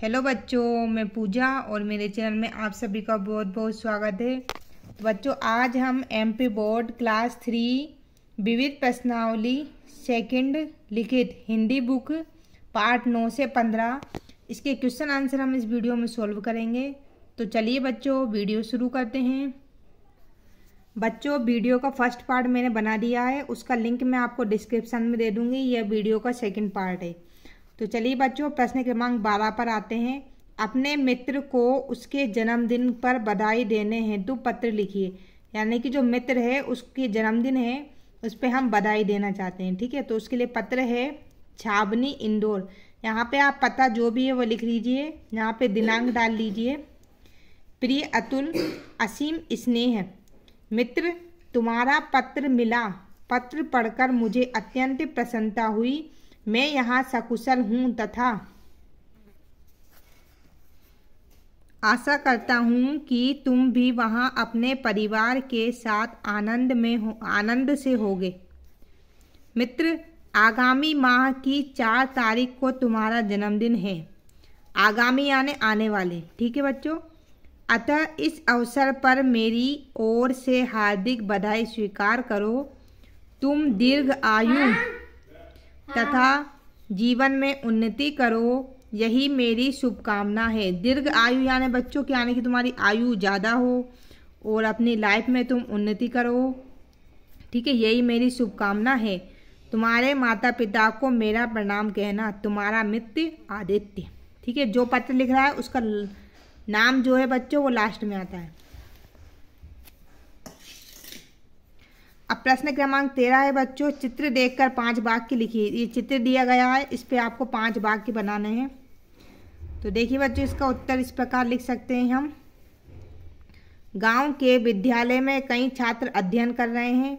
Hello बच्चों मैं पूजा और मेरे चैनल में आप सभी का बहुत बहुत स्वागत है तो बच्चों आज हम एमपी बोर्ड क्लास थ्री विविध प्रश्नावली सेकंड लिखित हिंदी बुक पार्ट नौ से पंद्रह इसके क्वेश्चन आंसर हम इस वीडियो में सॉल्व करेंगे तो चलिए बच्चों वीडियो शुरू करते हैं बच्चों वीडियो का फर्स्ट पार्ट मैंने बना दिया है उसका लिंक मैं आपको डिस्क्रिप्शन में दे दूँगी यह वीडियो का सेकेंड पार्ट है तो चलिए बच्चों प्रश्न क्रमांक बारह पर आते हैं अपने मित्र को उसके जन्मदिन पर बधाई देने हेतु पत्र लिखिए यानी कि जो मित्र है उसके जन्मदिन है उस पर हम बधाई देना चाहते हैं ठीक है तो उसके लिए पत्र है छाबनी इंदौर यहाँ पे आप पता जो भी है वो लिख लीजिए यहाँ पे दिनांक डाल लीजिए प्रिय अतुल असीम स्नेह मित्र तुम्हारा पत्र मिला पत्र पढ़कर मुझे अत्यंत प्रसन्नता हुई मैं यहाँ सकुशल हूँ तथा आशा करता हूँ कि तुम भी वहाँ अपने परिवार के साथ आनंद में हो आनंद से होगे मित्र आगामी माह की चार तारीख को तुम्हारा जन्मदिन है आगामी आने आने वाले ठीक है बच्चों अतः इस अवसर पर मेरी ओर से हार्दिक बधाई स्वीकार करो तुम दीर्घ आयु हाँ। तथा जीवन में उन्नति करो यही मेरी शुभकामना है दीर्घ आयु यानी बच्चों की यानी कि तुम्हारी आयु ज़्यादा हो और अपनी लाइफ में तुम उन्नति करो ठीक है यही मेरी शुभकामना है तुम्हारे माता पिता को मेरा प्रणाम कहना तुम्हारा मित्र आदित्य ठीक है जो पत्र लिख रहा है उसका नाम जो है बच्चों वो लास्ट में आता है अब प्रश्न क्रमांक तेरह है बच्चों चित्र देखकर पांच भाग की लिखिए ये चित्र दिया गया है इस पर आपको पांच भाग के बनाने हैं तो देखिए बच्चों इसका उत्तर इस प्रकार लिख सकते हैं हम गांव के विद्यालय में कई छात्र अध्ययन कर रहे हैं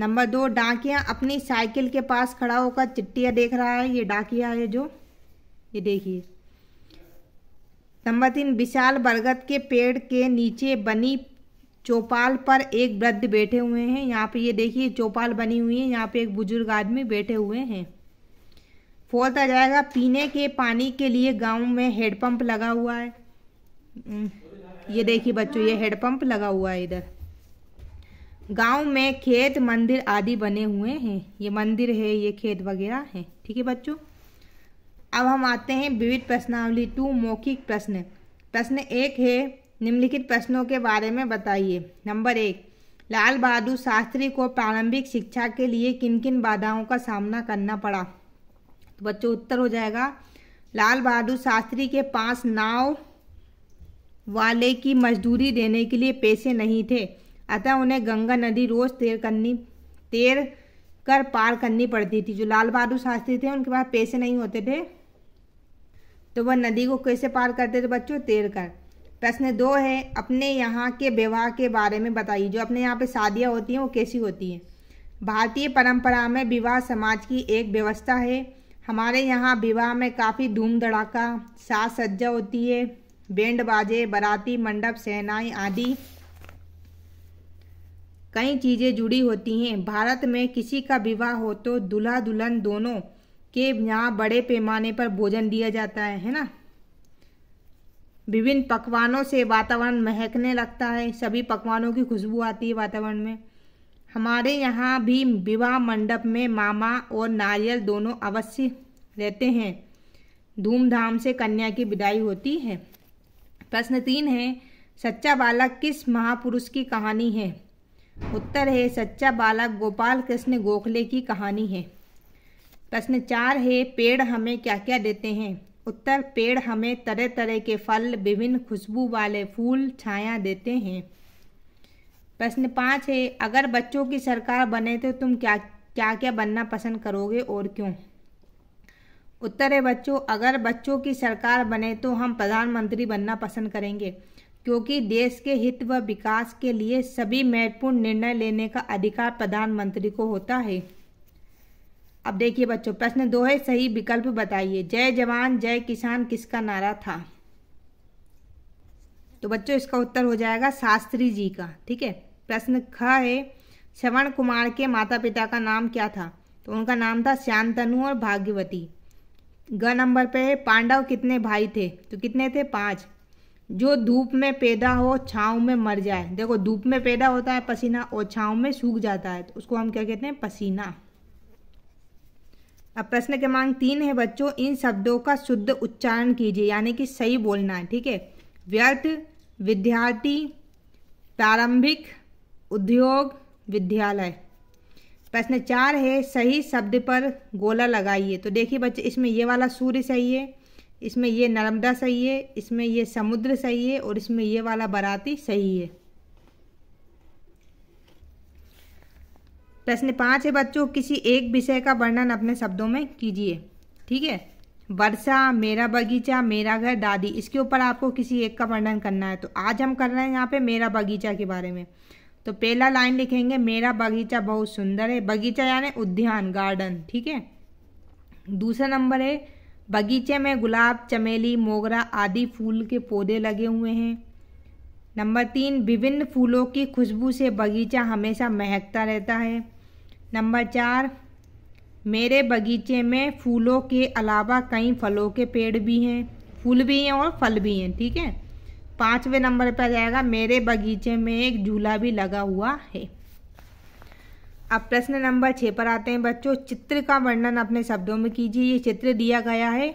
नंबर दो डाकिया अपनी साइकिल के पास खड़ा होकर चिट्टियाँ देख रहा है ये डाकिया है जो ये देखिए नंबर तीन विशाल बरगद के पेड़ के नीचे बनी चौपाल पर एक वृद्ध बैठे हुए हैं यहाँ पे ये देखिए चौपाल बनी हुई है यहाँ पे एक बुजुर्ग आदमी बैठे हुए हैं फोर्थ आ जाएगा पीने के पानी के लिए गांव में हेडपम्प लगा हुआ है हम्म, ये देखिए बच्चों ये हेडपम्प लगा हुआ है इधर गांव में खेत मंदिर आदि बने हुए हैं ये मंदिर है ये खेत वगैरह है ठीक है बच्चों अब हम आते हैं विविध प्रश्नावली टू मौखिक प्रश्न प्रश्न एक है निम्नलिखित प्रश्नों के बारे में बताइए नंबर एक लाल बहादुर शास्त्री को प्रारंभिक शिक्षा के लिए किन किन बाधाओं का सामना करना पड़ा तो बच्चों उत्तर हो जाएगा लाल बहादुर शास्त्री के पास नाव वाले की मजदूरी देने के लिए पैसे नहीं थे अतः उन्हें गंगा नदी रोज तैर करनी तैर कर पार करनी पड़ती थी जो लाल बहादुर शास्त्री थे उनके पास पैसे नहीं होते थे तो वह नदी को कैसे पार करते थे बच्चों तैर कर प्रश्न दो है अपने यहाँ के विवाह के बारे में बताइए जो अपने यहाँ पे शादियाँ होती हैं वो कैसी होती हैं भारतीय परंपरा में विवाह समाज की एक व्यवस्था है हमारे यहाँ विवाह में काफ़ी धूम धड़ाका साज सज्जा होती है बैंड बाजे बराती मंडप सेनाएं आदि कई चीज़ें जुड़ी होती हैं भारत में किसी का विवाह हो तो दूल्हा दुल्हन दोनों के यहाँ बड़े पैमाने पर भोजन दिया जाता है है ना विभिन्न पकवानों से वातावरण महकने लगता है सभी पकवानों की खुशबू आती है वातावरण में हमारे यहाँ भी विवाह मंडप में मामा और नारियल दोनों अवश्य रहते हैं धूमधाम से कन्या की विदाई होती है प्रश्न तीन है सच्चा बालक किस महापुरुष की कहानी है उत्तर है सच्चा बालक गोपाल कृष्ण गोखले की कहानी है प्रश्न चार है पेड़ हमें क्या क्या देते हैं उत्तर पेड़ हमें तरह तरह के फल विभिन्न खुशबू वाले फूल छाया देते हैं प्रश्न पाँच है अगर बच्चों की सरकार बने तो तुम क्या क्या क्या बनना पसंद करोगे और क्यों उत्तर है बच्चों अगर बच्चों की सरकार बने तो हम प्रधानमंत्री बनना पसंद करेंगे क्योंकि देश के हित व विकास के लिए सभी महत्वपूर्ण निर्णय लेने का अधिकार प्रधानमंत्री को होता है अब देखिए बच्चों प्रश्न दो है सही विकल्प बताइए जय जवान जय किसान किसका नारा था तो बच्चों इसका उत्तर हो जाएगा शास्त्री जी का ठीक है प्रश्न ख है श्रवण कुमार के माता पिता का नाम क्या था तो उनका नाम था श्यांतनु और भाग्यवती ग नंबर पे है पांडव कितने भाई थे तो कितने थे पाँच जो धूप में पैदा हो छाँव में मर जाए देखो धूप में पैदा होता है पसीना और छाँव में सूख जाता है तो उसको हम क्या कहते हैं पसीना अब प्रश्न क्रमांक तीन है बच्चों इन शब्दों का शुद्ध उच्चारण कीजिए यानी कि सही बोलना है ठीक है व्यर्थ विद्यार्थी प्रारंभिक उद्योग विद्यालय प्रश्न चार है सही शब्द पर गोला लगाइए तो देखिए बच्चे इसमें ये वाला सूर्य सही है इसमें ये नर्मदा सही है इसमें ये समुद्र सही है और इसमें ये वाला बराती सही है प्रश्न पाँच है बच्चों किसी एक विषय का वर्णन अपने शब्दों में कीजिए ठीक है वर्षा मेरा बगीचा मेरा घर दादी इसके ऊपर आपको किसी एक का वर्णन करना है तो आज हम कर रहे हैं यहाँ पे मेरा बगीचा के बारे में तो पहला लाइन लिखेंगे मेरा बगीचा बहुत सुंदर है बगीचा यानी उद्यान गार्डन ठीक है दूसरा नंबर है बगीचे में गुलाब चमेली मोगरा आदि फूल के पौधे लगे हुए हैं नंबर तीन विभिन्न फूलों की खुशबू से बगीचा हमेशा महकता रहता है नंबर चार मेरे बगीचे में फूलों के अलावा कई फलों के पेड़ भी हैं फूल भी हैं और फल भी हैं ठीक है पाँचवें नंबर पर जाएगा मेरे बगीचे में एक झूला भी लगा हुआ है अब प्रश्न नंबर छः पर आते हैं बच्चों चित्र का वर्णन अपने शब्दों में कीजिए ये चित्र दिया गया है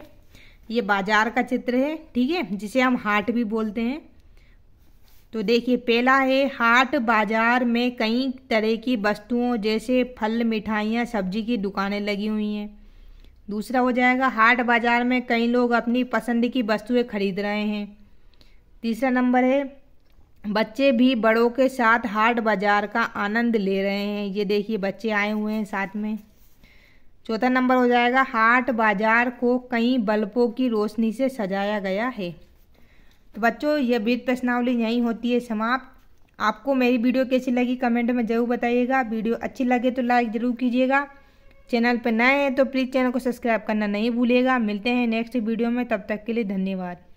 ये बाजार का चित्र है ठीक है जिसे हम हाट भी बोलते हैं तो देखिए पहला है हाट बाजार में कई तरह की वस्तुओं जैसे फल मिठाइयाँ सब्जी की दुकानें लगी हुई हैं दूसरा हो जाएगा हाट बाजार में कई लोग अपनी पसंद की वस्तुएं खरीद रहे हैं तीसरा नंबर है बच्चे भी बड़ों के साथ हाट बाजार का आनंद ले रहे हैं ये देखिए बच्चे आए हुए हैं साथ में चौथा नंबर हो जाएगा हाट बाजार को कई बल्बों की रोशनी से सजाया गया है तो बच्चों यह वृत्त प्रश्नावली यहीं होती है समाप्त आपको मेरी वीडियो कैसी लगी कमेंट में ज़रूर बताइएगा वीडियो अच्छी लगे तो लाइक ज़रूर कीजिएगा चैनल पर नए हैं तो प्लीज़ चैनल को सब्सक्राइब करना नहीं भूलेगा मिलते हैं नेक्स्ट वीडियो में तब तक के लिए धन्यवाद